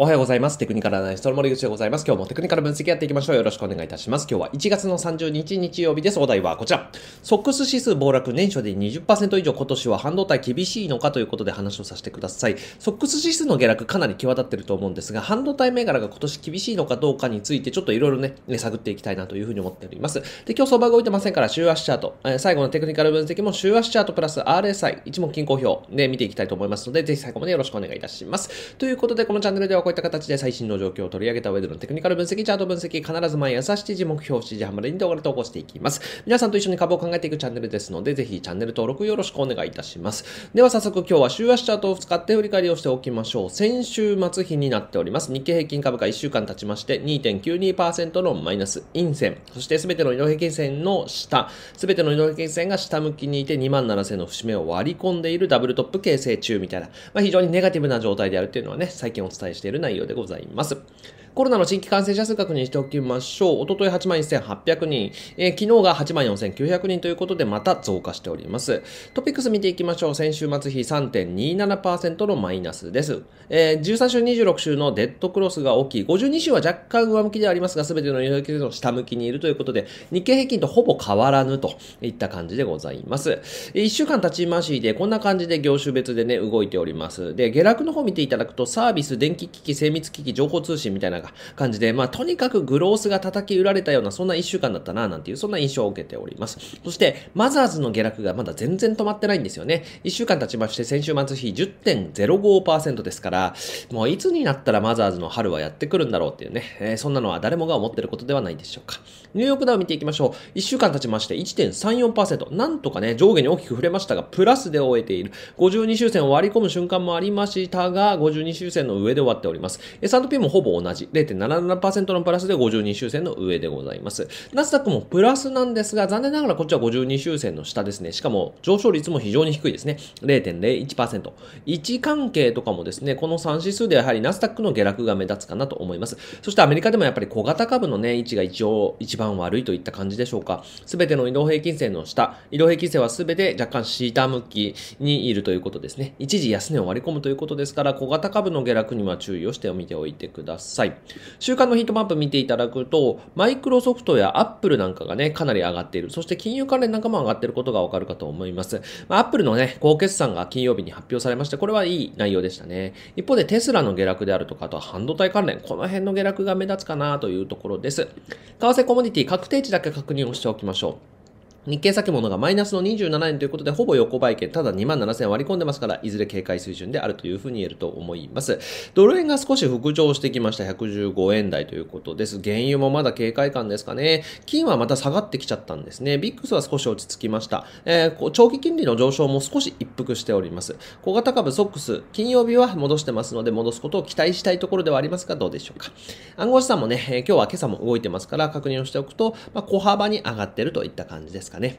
おはようございます。テクニカルアナリストの森口でございます。今日もテクニカル分析やっていきましょう。よろしくお願いいたします。今日は1月の30日日曜日です。お題はこちら。ソックス指数暴落年初で20%以上今年は半導体厳しいのかということで話をさせてください。ソックス指数の下落かなり際立ってると思うんですが、半導体銘柄が今年厳しいのかどうかについてちょっといろいろね、探っていきたいなというふうに思っております。で、今日相場が動いてませんから週足チャート、え最後のテクニカル分析も週足チャートプラス RSI、一目均衡表で見ていきたいと思いますので、ぜひ最後までよろしくお願いいたします。ということで、このチャンネルではこういった形で最新の状況を取り上げた上でのテクニカル分析、チャート分析、必ず毎朝7時目標7時半までに動画で投稿していきます。皆さんと一緒に株を考えていくチャンネルですので、ぜひチャンネル登録よろしくお願いいたします。では早速今日は週足チャートを使って振り返りをしておきましょう。先週末日になっております。日経平均株価1週間経ちまして2.92%のマイナス陰線、そして全ての移動平均線の下、全ての移動平均線が下向きにいて2万7000の節目を割り込んでいるダブルトップ形成中みたいな、まあ、非常にネガティブな状態であるっていうのはね、最近お伝えしているる内容でございます。コロナの新規感染者数確認しておきましょう。おととい8万1800人、えー、昨日が8万4900人ということで、また増加しております。トピックス見ていきましょう。先週末比3.27%のマイナスです。えー、13週26週のデッドクロスが大きい。52週は若干上向きではありますが、すべての有益の下向きにいるということで、日経平均とほぼ変わらぬといった感じでございます。1週間経ちましで、こんな感じで業種別でね、動いております。で、下落の方見ていただくと、サービス、電気機器、精密機器、情報通信みたいなな感じで、まあ、とにかくグロースが叩き売られたような、そんな1週間だったな、なんていう、そんな印象を受けております。そして、マザーズの下落がまだ全然止まってないんですよね。1週間経ちまして、先週末比10.05%ですから、もういつになったらマザーズの春はやってくるんだろうっていうね、えー、そんなのは誰もが思ってることではないでしょうか。ニューヨークダウン見ていきましょう。1週間経ちまして1.34%。なんとかね、上下に大きく触れましたが、プラスで終えている。52周線を割り込む瞬間もありましたが、52周線の上で終わっております。S&P もほぼ同じ。0.77%のプラスで52周線の上でございます。ナスダックもプラスなんですが、残念ながらこっちは52周線の下ですね。しかも上昇率も非常に低いですね。0.01%。位置関係とかもですね、この3指数でやはりナスダックの下落が目立つかなと思います。そしてアメリカでもやっぱり小型株のね、位置が一応一番悪いといった感じでしょうか。すべての移動平均線の下、移動平均線はすべて若干下向きにいるということですね。一時安値を割り込むということですから、小型株の下落には注意をしてみておいてください。週間のヒートマップ見ていただくと、マイクロソフトやアップルなんかがね、かなり上がっている。そして金融関連なんかも上がっていることがわかるかと思います。まあ、アップルのね、高決算が金曜日に発表されまして、これはいい内容でしたね。一方でテスラの下落であるとか、あとは半導体関連、この辺の下落が目立つかなというところです。為替コモディティ確定値だけ確認をしておきましょう。日経先物がマイナスの27円ということで、ほぼ横ばいけ、ただ2万7000割り込んでますから、いずれ警戒水準であるというふうに言えると思います。ドル円が少し復調してきました。115円台ということです。原油もまだ警戒感ですかね。金はまた下がってきちゃったんですね。ビックスは少し落ち着きました。えー、長期金利の上昇も少し一服しております。小型株ソックス、金曜日は戻してますので、戻すことを期待したいところではありますが、どうでしょうか。暗号資産もね、今日は今朝も動いてますから、確認をしておくと、まあ、小幅に上がってるといった感じですかかね。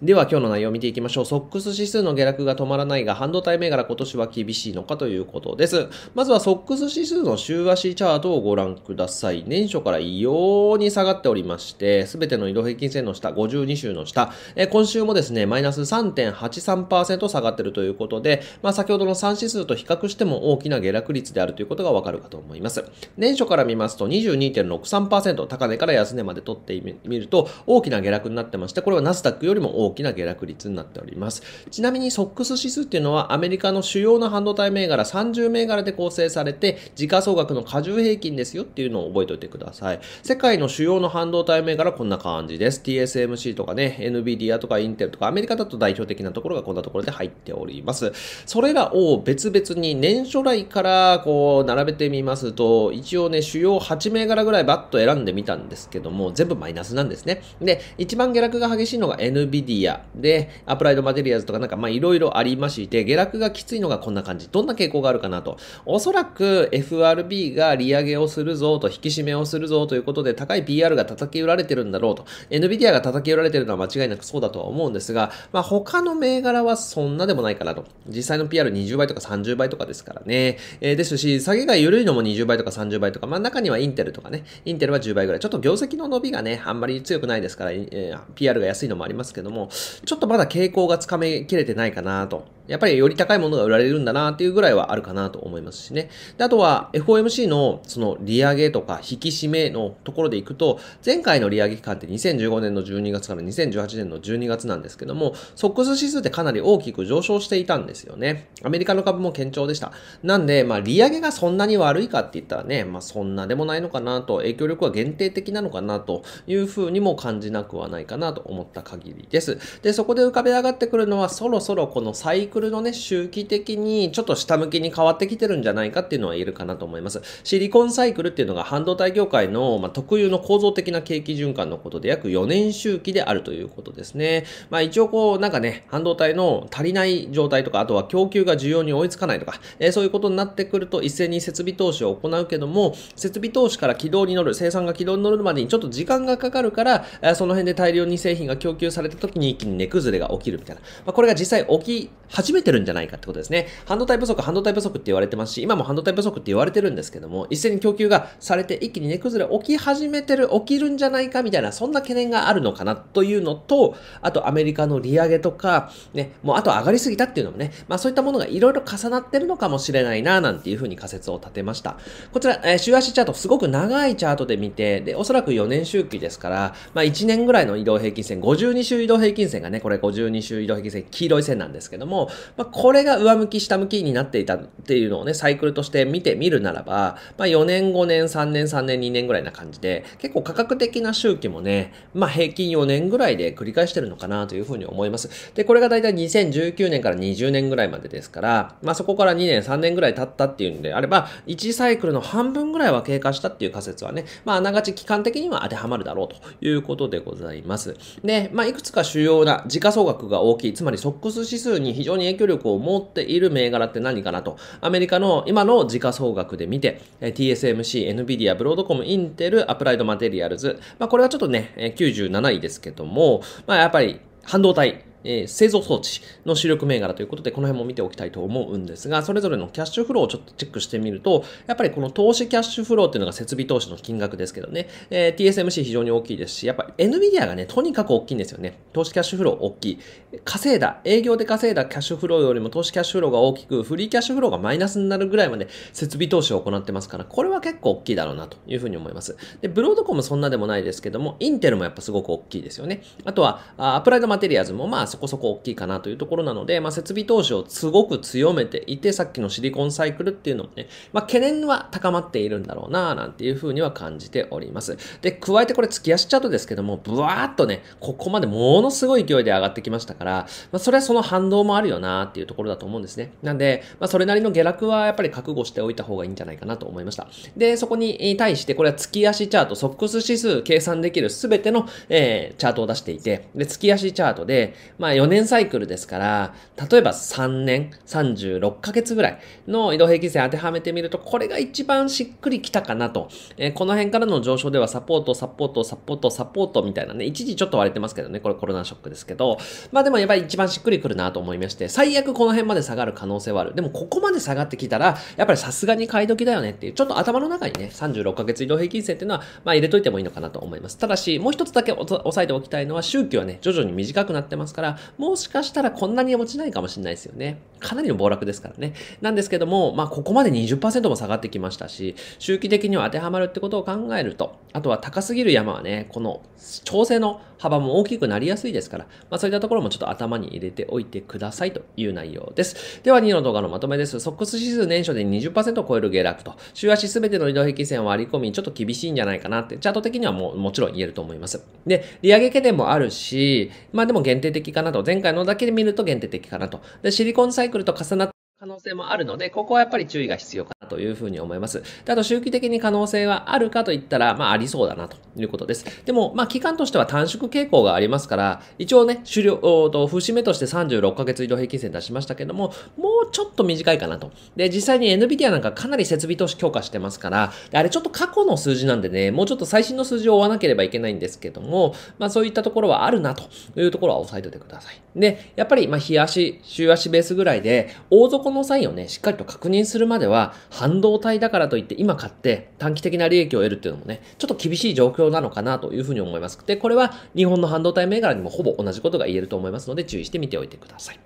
では今日の内容を見ていきましょう。ソックス指数の下落が止まらないが、半導体銘柄今年は厳しいのかということです。まずはソックス指数の週足チャートをご覧ください。年初から異様に下がっておりまして、すべての移動平均線の下、52週の下、え今週もですね、マイナス3.83%下がってるということで、まあ先ほどの3指数と比較しても大きな下落率であるということがわかるかと思います。年初から見ますと22.63%、高値から安値まで取ってみると大きな下落になってまして、これはナスダックよりも大大きな下落率になっております。ちなみにソックス指数っていうのはアメリカの主要な半導体銘柄30銘柄で構成されて、時価総額の過重平均ですよっていうのを覚えておいてください。世界の主要の半導体銘柄こんな感じです。TSMC とかね、NVIDIA とか Intel とかアメリカだと代表的なところがこんなところで入っております。それらを別々に年初来からこう並べてみますと、一応ね、主要8銘柄ぐらいバッと選んでみたんですけども、全部マイナスなんですね。で、一番下落が激しいのが NVIDIA イヤで、アプライドマテリアルズとかなんかまあいろいろありまして、下落がきついのがこんな感じ。どんな傾向があるかなと。おそらく FRB が利上げをするぞと、引き締めをするぞということで、高い PR が叩き売られてるんだろうと。NVIDIA が叩き売られてるのは間違いなくそうだとは思うんですが、まあ他の銘柄はそんなでもないかなと。実際の PR20 倍とか30倍とかですからね。えー、ですし、下げが緩いのも20倍とか30倍とか、まあ中にはインテルとかね、インテルは10倍ぐらい。ちょっと業績の伸びがね、あんまり強くないですから、えー、PR が安いのもありますけども、ちょっとまだ傾向がつかめきれてないかなと。やっぱりより高いものが売られるんだなっていうぐらいはあるかなと思いますしね。で、あとは FOMC のその利上げとか引き締めのところでいくと、前回の利上げ期間って2015年の12月から2018年の12月なんですけども、ソックス指数ってかなり大きく上昇していたんですよね。アメリカの株も堅調でした。なんで、まあ利上げがそんなに悪いかって言ったらね、まあそんなでもないのかなと、影響力は限定的なのかなというふうにも感じなくはないかなと思った限りです。で、そこで浮かび上がってくるのは、そろそろこのサイクルクルのね、周期的にちょっと下向きに変わってきてるんじゃないかっていうのは言えるかなと思います。シリコンサイクルっていうのが半導体業界の、ま特有の構造的な景気循環のことで約4年周期であるということですね。まあ一応こう、なんかね、半導体の足りない状態とか、あとは供給が需要に追いつかないとか、えー、そういうことになってくると一斉に設備投資を行うけども、設備投資から軌道に乗る、生産が軌道に乗るまでにちょっと時間がかかるから、えー、その辺で大量に製品が供給された時に一気に値崩れが起きるみたいな。まあ、これが実際起き始めてるんじゃないかってことですね。半導体不足、半導体不足って言われてますし、今も半導体不足って言われてるんですけども、一斉に供給がされて一気に値崩れ起き始めてる、起きるんじゃないかみたいな、そんな懸念があるのかなというのと、あとアメリカの利上げとか、ね、もうあと上がりすぎたっていうのもね、まあそういったものがいろいろ重なってるのかもしれないな、なんていうふうに仮説を立てました。こちら、えー、週足チャート、すごく長いチャートで見て、で、おそらく4年周期ですから、まあ1年ぐらいの移動平均線、52週移動平均線がね、これ52週移動平均線、黄色い線なんですけども、まあ、これが上向き下向きになっていたっていうのをね、サイクルとして見てみるならば、まあ、4年、5年、3年、3年、2年ぐらいな感じで、結構価格的な周期もね、まあ、平均4年ぐらいで繰り返してるのかなというふうに思います。で、これが大体2019年から20年ぐらいまでですから、まあ、そこから2年、3年ぐらい経ったっていうんであれば、1サイクルの半分ぐらいは経過したっていう仮説はね、まあ、あながち期間的には当てはまるだろうということでございます。で、まあ、いくつか主要な時価総額が大きい、つまりソックス指数に非常にに影響力を持っている銘柄って何かなと、アメリカの今の時価総額で見て、TSMC、NVIDIA、ブロードコム、インテル、アプライドマテリアルズ、まあ、これはちょっとね、97位ですけども、まあ、やっぱり半導体、えー、製造装置の主力銘柄ということで、この辺も見ておきたいと思うんですが、それぞれのキャッシュフローをちょっとチェックしてみると、やっぱりこの投資キャッシュフローっていうのが設備投資の金額ですけどね、えー、TSMC 非常に大きいですし、やっぱ NVIDIA がね、とにかく大きいんですよね。投資キャッシュフロー大きい。稼いだ、営業で稼いだキャッシュフローよりも投資キャッシュフローが大きく、フリーキャッシュフローがマイナスになるぐらいまで設備投資を行ってますから、これは結構大きいだろうなというふうに思います。で、ブロードコムそんなでもないですけども、インテルもやっぱすごく大きいですよね。あとは、アプライドマテリアズもまあそこそこ大きいかなというところなので、まあ、設備投資をすごく強めていて、さっきのシリコンサイクルっていうのもね、まあ、懸念は高まっているんだろうな、なんていうふうには感じております。で、加えてこれ月足チャートですけども、ブワーっとね、ここまでものすごい勢いで上がってきましたから、まあ、それはその反動もあるよな、っていうところだと思うんですね。なんで、まあ、それなりの下落はやっぱり覚悟しておいた方がいいんじゃないかなと思いました。で、そこに対して、これは月足チャート、ソックス指数計算できるすべての、えー、チャートを出していて、で、月足チャートで、まあ4年サイクルですから、例えば3年、36ヶ月ぐらいの移動平均線当てはめてみると、これが一番しっくりきたかなと。えー、この辺からの上昇ではサポート、サポート、サポート、サポートみたいなね、一時ちょっと割れてますけどね、これコロナショックですけど、まあでもやっぱり一番しっくりくるなと思いまして、最悪この辺まで下がる可能性はある。でもここまで下がってきたら、やっぱりさすがに買い時だよねっていう、ちょっと頭の中にね、36ヶ月移動平均線っていうのは、まあ入れといてもいいのかなと思います。ただし、もう一つだけ押さえておきたいのは、周期はね、徐々に短くなってますから、、もしかしたらこんなに落ちないかもしれないですよね。かなりの暴落ですからね。なんですけども、まあ、ここまで20%も下がってきましたし、周期的には当てはまるってことを考えると、あとは高すぎる山はね、この調整の幅も大きくなりやすいですから、まあ、そういったところもちょっと頭に入れておいてくださいという内容です。では、2の動画のまとめです。ソックス指数年初で20%を超える下落と、週足すべての移動平均線を割り込み、ちょっと厳しいんじゃないかなって、チャート的にはもうもちろん言えると思います。で、利上げ懸念もあるし、まあでも限定的かなと。前回のだけで見ると限定的かなと。で、シリコンサイクルと重なった可能性もあるので、ここはやっぱり注意が必要かな。というふうに思います。であと、周期的に可能性はあるかといったら、まあ、ありそうだなということです。でも、まあ、期間としては短縮傾向がありますから、一応ね、終了、と節目として36ヶ月移動平均線出しましたけども、もうちょっと短いかなと。で、実際に NVIDIA なんかかなり設備投資強化してますから、あれちょっと過去の数字なんでね、もうちょっと最新の数字を追わなければいけないんですけども、まあそういったところはあるなというところは押さえておいてください。で、やっぱり、まあ、日足、週足ベースぐらいで、大底のサインをね、しっかりと確認するまでは、半導体だからといって今買って短期的な利益を得るっていうのもね、ちょっと厳しい状況なのかなというふうに思います。で、これは日本の半導体銘柄にもほぼ同じことが言えると思いますので注意して見ておいてください。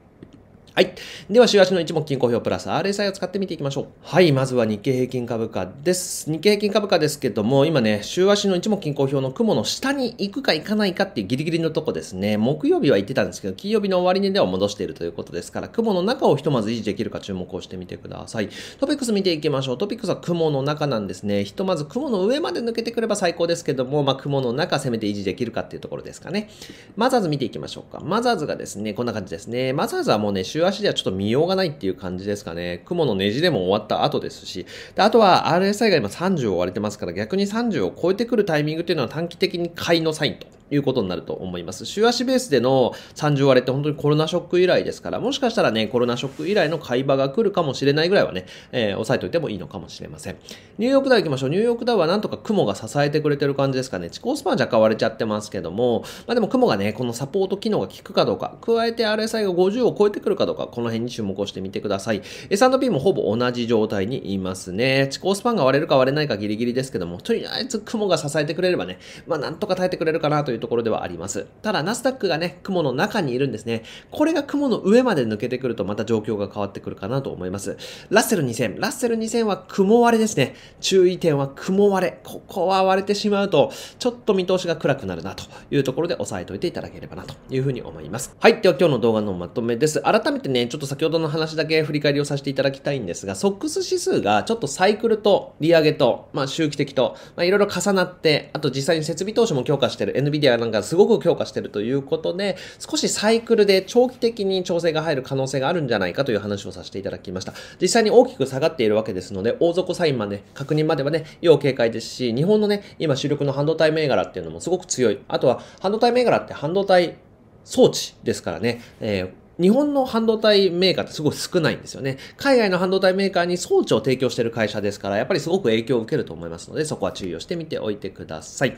はい。では、週足の一目金公表プラス RSI を使って見ていきましょう。はい。まずは日経平均株価です。日経平均株価ですけども、今ね、週足の一目金公表の雲の下に行くか行かないかっていうギリギリのとこですね。木曜日は行ってたんですけど、金曜日の終値では戻しているということですから、雲の中をひとまず維持できるか注目をしてみてください。トピックス見ていきましょう。トピックスは雲の中なんですね。ひとまず雲の上まで抜けてくれば最高ですけども、まあ、雲の中攻めて維持できるかっていうところですかね。マザーズ見ていきましょうか。マザーズがですね、こんな感じですね。マザーズはもうね、週週足ではちょっと見ようがないっていう感じですかね。雲のねじでも終わった後ですし、であとは RSI が今30を割れてますから、逆に30を超えてくるタイミングっていうのは短期的に買いのサインと。いうことになると思います。週足ベースでの30割れって本当にコロナショック以来ですから、もしかしたらね、コロナショック以来の買い場が来るかもしれないぐらいはね、えー、押さえておいてもいいのかもしれません。ニューヨークダウ行きましょう。ニューヨークダウはなんとか雲が支えてくれてる感じですかね。地高スパン若干割れちゃってますけども、まあでも雲がね、このサポート機能が効くかどうか、加えて RSI が50を超えてくるかどうか、とか、この辺に注目をしてみてください。S&P もほぼ同じ状態にいますね。地高スパンが割れるか割れないかギリギリですけども、とりあえず雲が支えてくれればね、まあなんとか耐えてくれるかなというところではあります。ただ、ナスダックがね、雲の中にいるんですね。これが雲の上まで抜けてくるとまた状況が変わってくるかなと思います。ラッセル2000。ラッセル2000は雲割れですね。注意点は雲割れ。ここは割れてしまうと、ちょっと見通しが暗くなるなというところで押さえておいていただければなというふうに思います。はい。では今日の動画のまとめです。改めってね、ちょっと先ほどの話だけ振り返りをさせていただきたいんですが、ソックス指数がちょっとサイクルと利上げと、まあ周期的と、まあいろいろ重なって、あと実際に設備投資も強化してる、NVIDIA なんかすごく強化してるということで、少しサイクルで長期的に調整が入る可能性があるんじゃないかという話をさせていただきました。実際に大きく下がっているわけですので、大底サインまで、確認まではね、要警戒ですし、日本のね、今主力の半導体銘柄っていうのもすごく強い。あとは、半導体銘柄って半導体装置ですからね、えー日本の半導体メーカーってすごい少ないんですよね。海外の半導体メーカーに装置を提供している会社ですから、やっぱりすごく影響を受けると思いますので、そこは注意をしてみておいてください。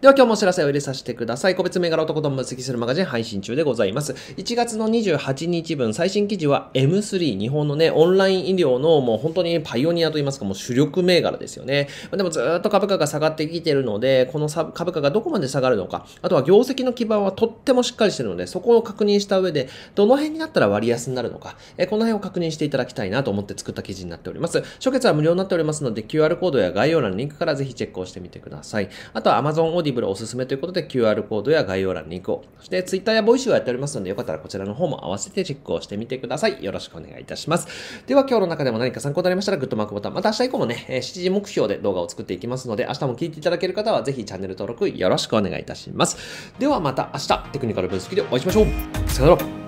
では今日もお知らせを入れさせてください。個別銘柄男と分析するマガジン配信中でございます。1月の28日分、最新記事は M3、日本のね、オンライン医療のもう本当にパイオニアといいますか、もう主力銘柄ですよね。でもずっと株価が下がってきてるので、この株価がどこまで下がるのか、あとは業績の基盤はとってもしっかりしてるので、そこを確認した上で、どの辺になったら割安になるのか、えこの辺を確認していただきたいなと思って作った記事になっております。初月は無料になっておりますので、QR コードや概要欄のリンクからぜひチェックをしてみてください。あとは Amazon Audible おすすめということで、QR コードや概要欄リンクを。そして Twitter や Voice をやっておりますので、よかったらこちらの方も合わせてチェックをしてみてください。よろしくお願いいたします。では今日の中でも何か参考になりましたら、グッドマークボタン。また明日以降もね、7時目標で動画を作っていきますので、明日も聞いていただける方はぜひチャンネル登録よろしくお願いいたします。ではまた明日、テクニカル分析でお会いしましょう。さよなら。